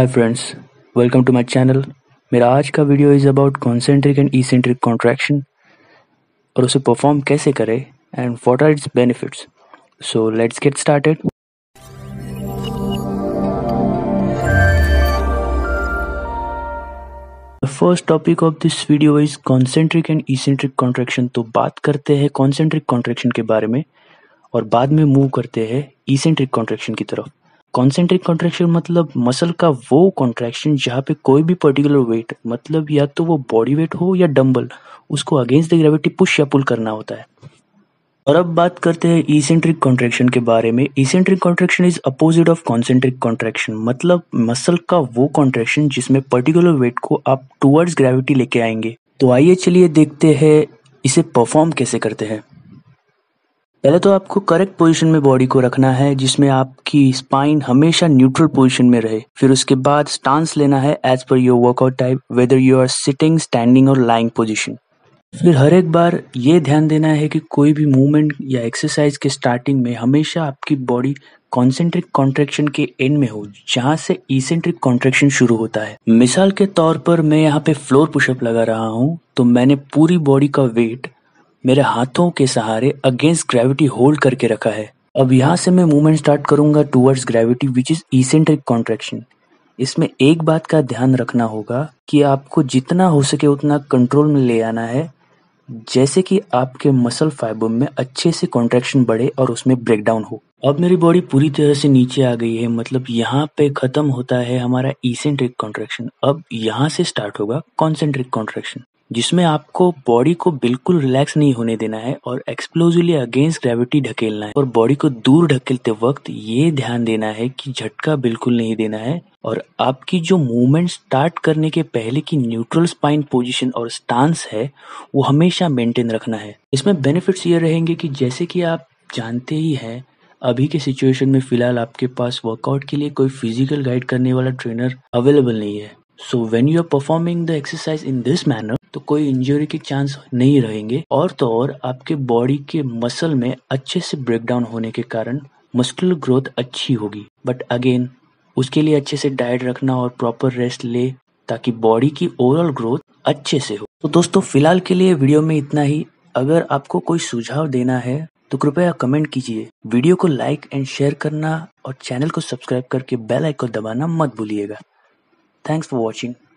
Hi friends welcome to my channel मेरा आज का video is about concentric and eccentric contraction और उसे परफॉर्म कैसे करें and what are its benefits so let's get started first topic of this video is concentric and eccentric contraction तो बात करते हैं कॉन्सेंट्रिक कॉन्ट्रैक्शन के बारे में और बाद में मूव करते हैं ईसेंट्रिक कॉन्ट्रैक्शन की तरफ कॉन्सेंट्रिक कॉन्ट्रैक्शन मतलब मसल का वो कॉन्ट्रैक्शन जहाँ पे कोई भी पर्टिकुलर वेट मतलब या तो वो बॉडी वेट हो या डंबल उसको अगेंस्ट द ग्रेविटी पुश या पुल करना होता है और अब बात करते हैं ईसेंट्रिक कॉन्ट्रैक्शन के बारे में eccentric contraction is opposite of concentric contraction मतलब मसल का वो कॉन्ट्रैक्शन जिसमें पर्टिकुलर वेट को आप टूवर्ड्स ग्रेविटी लेके आएंगे तो आइए चलिए देखते हैं इसे परफॉर्म कैसे करते हैं पहले तो आपको करेक्ट पोजीशन में बॉडी को रखना है जिसमें आपकी स्पाइन हमेशा न्यूट्रल पोजीशन में रहे फिर उसके बाद स्टांस लेना है as per your workout type whether you are sitting standing और लाइंग पोजीशन फिर हर एक बार ये ध्यान देना है कि कोई भी मूवमेंट या एक्सरसाइज के स्टार्टिंग में हमेशा आपकी बॉडी कॉन्सेंट्रिक कॉन्ट्रेक्शन के एंड में हो जहाँ से इसेंट्रिक कॉन्ट्रेक्शन शुरू होता है मिसाल के तौर पर मैं यहाँ पे फ्लोर पुशअप लगा रहा हूँ तो मैंने पूरी बॉडी का वेट मेरे हाथों के सहारे अगेंस्ट ग्रेविटी होल्ड करके रखा है अब यहाँ से मैं मूवमेंट स्टार्ट करूंगा towards gravity which is eccentric contraction इसमें एक बात का ध्यान रखना होगा कि आपको जितना हो सके उतना कंट्रोल में ले आना है जैसे कि आपके मसल फाइबर में अच्छे से कॉन्ट्रेक्शन बढ़े और उसमें ब्रेकडाउन हो अब मेरी बॉडी पूरी तरह से नीचे आ गई है मतलब यहाँ पे खत्म होता है हमारा इसेंट्रिक कॉन्ट्रेक्शन अब यहाँ से स्टार्ट होगा कॉन्सेंट्रिक कॉन्ट्रेक्शन जिसमें आपको बॉडी को बिल्कुल रिलैक्स नहीं होने देना है और एक्सप्लोजिवली अगेंस्ट ग्रेविटी ढकेलना है और बॉडी को दूर ढकेलते वक्त ये ध्यान देना है कि झटका बिल्कुल नहीं देना है और आपकी जो मूवमेंट स्टार्ट करने के पहले की न्यूट्रल स्पाइन पोजीशन और स्टांस है वो हमेशा मेंटेन रखना है इसमें बेनिफिट्स ये रहेंगे कि जैसे कि आप जानते ही हैं अभी के सिचुएशन में फिलहाल आपके पास वर्कआउट के लिए कोई फिजिकल गाइड करने वाला ट्रेनर अवेलेबल नहीं है so when you are performing the exercise in this manner तो कोई इंजरी के चांस नहीं रहेंगे और तो और आपके बॉडी के मसल में अच्छे से ब्रेक डाउन होने के कारण मस्कुलर ग्रोथ अच्छी होगी बट अगेन उसके लिए अच्छे से डाइट रखना और प्रॉपर रेस्ट ले ताकि बॉडी की ओवरऑल ग्रोथ अच्छे से हो तो दोस्तों फिलहाल के लिए वीडियो में इतना ही अगर आपको कोई सुझाव देना है तो कृपया कमेंट कीजिए वीडियो को लाइक एंड शेयर करना और चैनल को सब्सक्राइब करके बेल आइकन दबाना मत भूलिएगा थैंक्स फॉर वॉचिंग